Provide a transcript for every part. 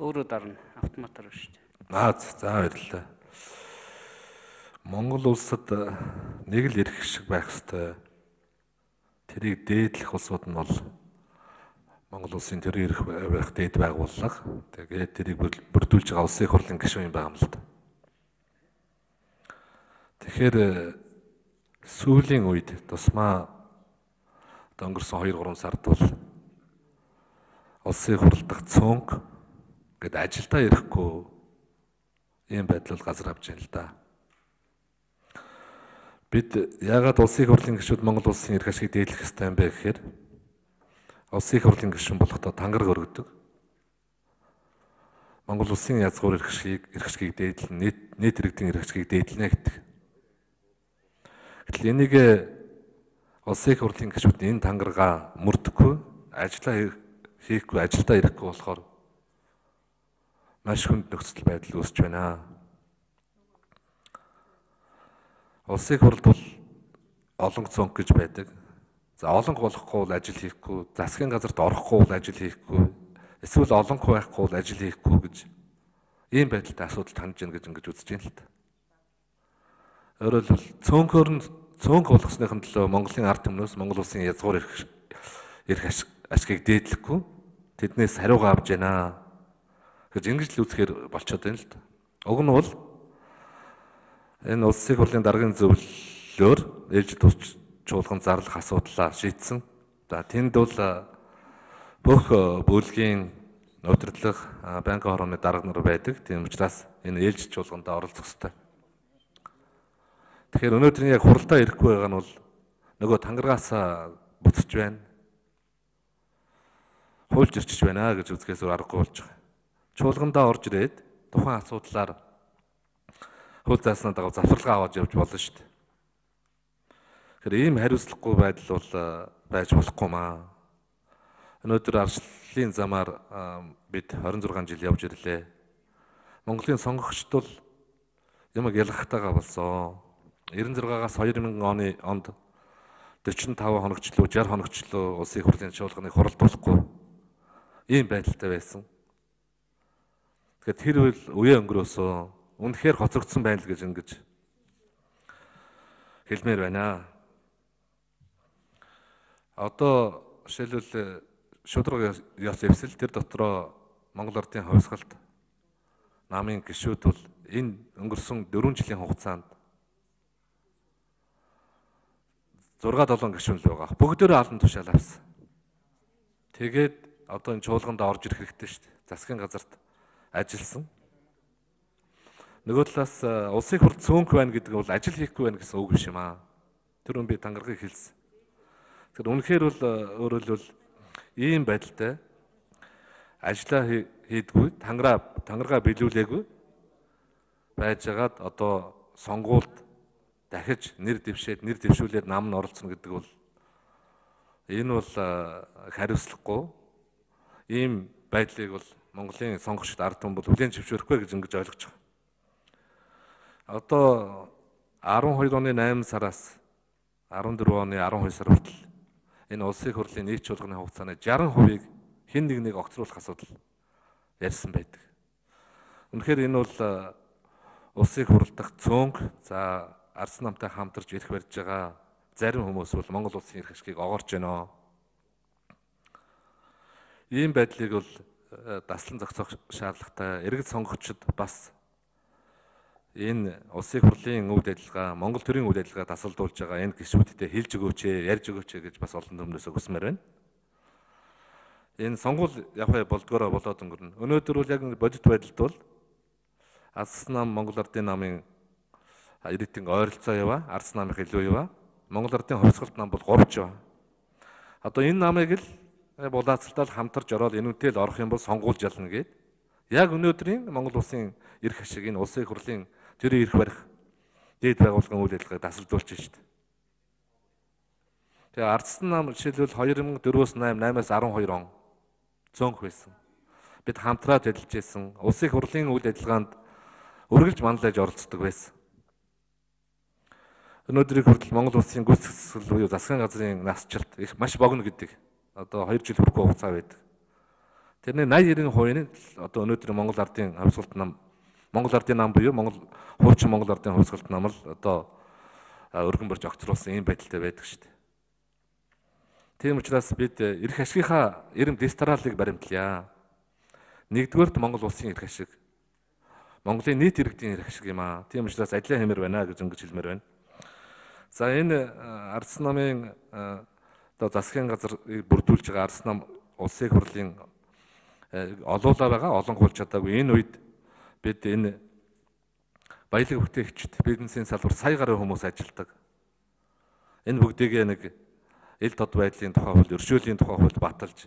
өөрөө дарна. Автоматар шүү дээ. Аа за баярлалаа. Монгол улсад э, нэг л ирэх шиг байх хэвээр тэрийг дээдлэх улсууд нь бол Монгол улсын тэр ирэх байх дээд байгууллага тэгээд тэрийг бүрдүүлж байгаа улсын хурлын гишүүн юм байна л да. Тэгэхээр э, сүүлийн үед тусмаа өнгөрсөн 2 3 сард бол улсын хурл дахь цөөнг Гэт ажилдаа ирэхгүй ийм байдлаар газар авч яана л да. Бид яагаад улсын их хурлын гишүүд Монгол улсын эрх ашиг дийлэх хэрэгтэй юм бэ гэхээр улсын их хурлын гишүүн болохдоо тангараг өргөдөг. Монгол улсын язгуур эрх ашгийг эрх ашгийг дээдлэн нийт нийт иргэдийн эрх ашгийг дээдлэнэ гэдэг. Гэтэл энийг улсын их хурлын гишүүд энэ тангарагаа мөрдөхгүй, ажиллаа хийхгүй, ажилдаа ирэхгүй болохоор маш хүнд нөхцөл байдал үүсэж байна. Улсыг хурдвал олонг цонх гэж байдаг. За олонг болохгүй бол ажил хийхгүй, засгийн газарт орохгүй бол ажил хийхгүй, эсвэл олонг байхгүй бол ажил хийхгүй гэж ийм байдалтай асуудал таньж гэнэ гэж ингэж үзэж байна л та. Өөрөөр хэл цөөнхөр нь цөөнх болгосныхын төлөө Монголын ард түмнөөс Монгол улсын язгуур эрх эрх ашгийг дээдлэхгүй тэднээс хариугаа авж байна. Гэж ингэж л үзэхээр болчиход байна л да. Уг нь бол энэ улсын хурлын дарганы зөвлөлөөр ээлж тусч чуулган зарлах асуудлаа шийдсэн. За тэнд бол бүх бүлгийн нотрлох банкны хорооны дарга нар байдаг. Тийм учраас энэ ээлж чуулганд оролцох ёстой. Тэгэхээр өнөөдрийн яг хуралдаа ирэхгүй байгаа нь бол нөгөө тангаргаас буцаж байна. Хуульж ирчихэж байна гэж үзгээс аргагүй болж байгаа чуулгандаа орж ирээд тухайн асуудлаар хууль зааснаа дагав завсарлага аваад явж болно шүү дээ. Тэгэхээр ийм хариуцлагагүй байдал бол э, байж болохгүй маа. Өнөөдөр арчлалын замаар э, бид 26 жил явж ирлээ. Монголын сонгогчд бол ямаг ялгахтайгаа болсон. 96-аас 2000 оны онд 45 хоногчлоо 60 хоногчлоо улсын хурлын чуулганы хуралдуулахгүй ийм байдалтай байсан. Тэгэхээр тэр үйл үе өнгөрөөсөн. Үнэхээр хоцрогдсон байна л гэж ингэж хэлмээр байна. Одоо жишээлбэл э, шудраг ёс эвсэл тэр дотроо Монгол Ордын хувьсгалт намын гишүүд бол энэ өнгөрсөн 4 жилийн хугацаанд 6-7 гишүүн л байгаа. Бүгдөө алан тушаал авсан. Тэгээд одоо энэ чуулганд орж ирэх хэрэгтэй шүү дээ. Засгийн газарт ажилласан. Нөгөө талаас улсын хурд цөөнх байна гэдэг бол ажил хийхгүй байна гэсэн үг биш юм аа. Тэр нь би тангархыг хэлсэн. Тэгэхээр үнэхээр бол өөрөлдөл ийм байдалтай ажиллаа хийдгүй, тангараа тангараа биелүүлээгүй байжгаад одоо сонгуульд дахиж нэр дэвшээд нэр дэвшүүлээд нам нь оролцоно гэдэг бол энэ бол хариуцлахгүй ийм байдлыг бол Монголын сонгогчд ард түмэн бол хүлээн зөвшөөрөхгүй гэж ингэж ойлгож байгаа. Одоо 12 оны 8 сараас 14 оны 12 сар хүртэл энэ улсын хурлын нийт чуулганы хугацааны 60%-ийг хэн нэг нэг огцруулах асуудал ярьсан байдаг. Үнэхээр энэ бол э, улсын хурл дах цөөнг за арс намтай хамтарч ирэх барьж байгаа зарим хүмүүс бол Монгол улсын эрх ашгийг огоорч байна. Ийм байдлыг бол даслан зохицох шаардлагатай иргэд сонгогчид бас энэ улсын хурлын үйл ажиллагаа, Монгол төрийн үйл ажиллагаа тасалдуулж байгаа энэ гишүүдтэй хэлж өгөөч ээ, ярьж өгөөч ээ гэж бас олон хүмүүнээс өгсмээр байна. Энэ сонгуул яг бай болдгоро болоод өнгөрнө. Өнөөдөр бол яг бодит байдалд бол Арс нам Монгол Ардын намын ирээдүйн ойролцоо яваа, Арс намын илүү яваа. Монгол Ардын хувьсгалт нам бол 3 ч яваа. Одоо энэ намыг л булаацалтал хамтарч ороод энэ үнтэй л орох юм бол сонгуулж ялна гэд. Яг өнөөдрийн Монгол улсын эрх ашиг энэ улсын хурлын тэр эрх барих дээд байгууллагын үйл ажиллагааг дасалдуулж байна шүү дээ. Тэгээ ардсан нам жишээлбэл 2004-өөс 8 8-аас 12 он зөнх байсан. Бид хамтраад ажиллаж байсан. Улсын хурлын үйл ажиллагаанд үргэлж манлайлж оролцдог байсан. Өнөөдрийг хүртэл Монгол улсын гүйцэтгэл буюу засгийн газрын насжилт их маш богино гэдэг одоо 2 жил хүрэх хугацаа байдаг. Тэрний 80 90% нь одоо өнөөдөр Монгол ардын хавсгалт нам Монгол ардын нам буюу Монгол хуучин Монгол ардын хавсгалт нам л одоо өргөн барьж огцруулсан ийм байдалтай байдаг шүү дээ. Тийм учраас бид э, эрх ашигийнхаа эрем дистаралыг баримтлая. Нэгдүгээрт Монгол улсын эрх ашиг. Монголын нийт иргэдийн эрх ашиг юм аа. Тийм учраас ажилаа хэмээр байна гэж өнгөж хэлмээр байна. За энэ э, Ардс намын э, одоо засгийн газар бүрдүүлж байгаа арс нам улсын хурлын э, олуулаа байгаа олон хул чадаагүй энэ үед бид энэ баялаг бүтээгчд бизнесийн салбар сая гаруй хүмүүс ажилладаг энэ бүгдийг нэг ил тод байдлын тухай хууль өршөөлийн тухай хууль баталж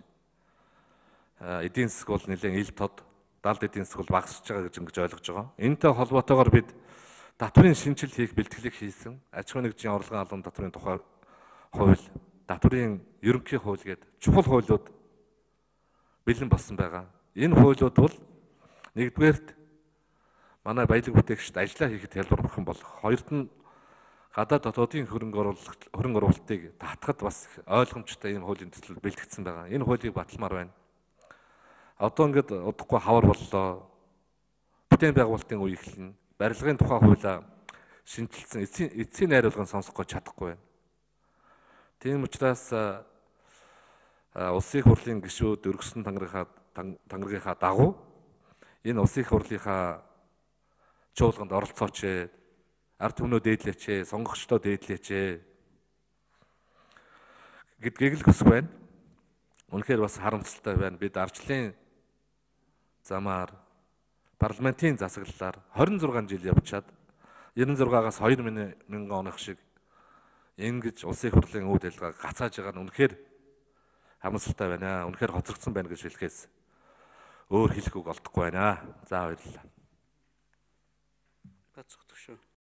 э, эдийн засаг бол нэлээд ил тод далд эдийн засаг бол багасж байгаа гэж ингэж ойлгож байгаа. Энтэй холбоотойгоор бид татврын шинжилгээ хийх бэлтгэлийг хийсэн. Аж ахуй нэгжийн орлогын албан татврын тухай хууль татврын ерөнхий хууль гээд чухал хуулиуд бэлэн болсон байгаа. Энэ хуулиуд бол нэгдүгээрт манай баялаг бүтээгчд ажиллаа хийхэд хялбар бурхан болох. Хоёрт нь гадаад дотоодын хөрөнгө оруулалт хөрөнгө оруулалтыг татахад бас ойлгомжтой ийм хуулийн төсөл бэлтгэгдсэн байгаа. Энэ хуулийг баталмаар байна. Одоо ингээд удахгүй хавар боллоо. Бүтээн байгуулалтын үе эхэлнэ. Барилгын тухай хуулаа шинжилсэн эцсийн эцсийн найруулгын сонсохгүй чадахгүй байна Тийм учраас улсын их хурлын гишүүд өргөсөн тангарынхаа тангарынхаа дагуу энэ улсын их хурлынхаа чуулганд оролцооч ард түмнөө дээдлээч сонгогчдоо дээдлээч гэдгийг л хүсэх байна. Үнэхээр бас харамсалтай байна. Бид арчлын замаар парламентын засаглалаар 26 жил явчаад 96-аас 2000 мянган оных шиг ингэж улсын хурлын үйл ажиллагаа гацааж байгаа нь үнэхээр хамсалтай байна аа. Үнэхээр хоцрогдсон байна гэж хэлэхээс өөр хэлэх үг олдохгүй байна аа. За баярлалаа. Гацчих шүү.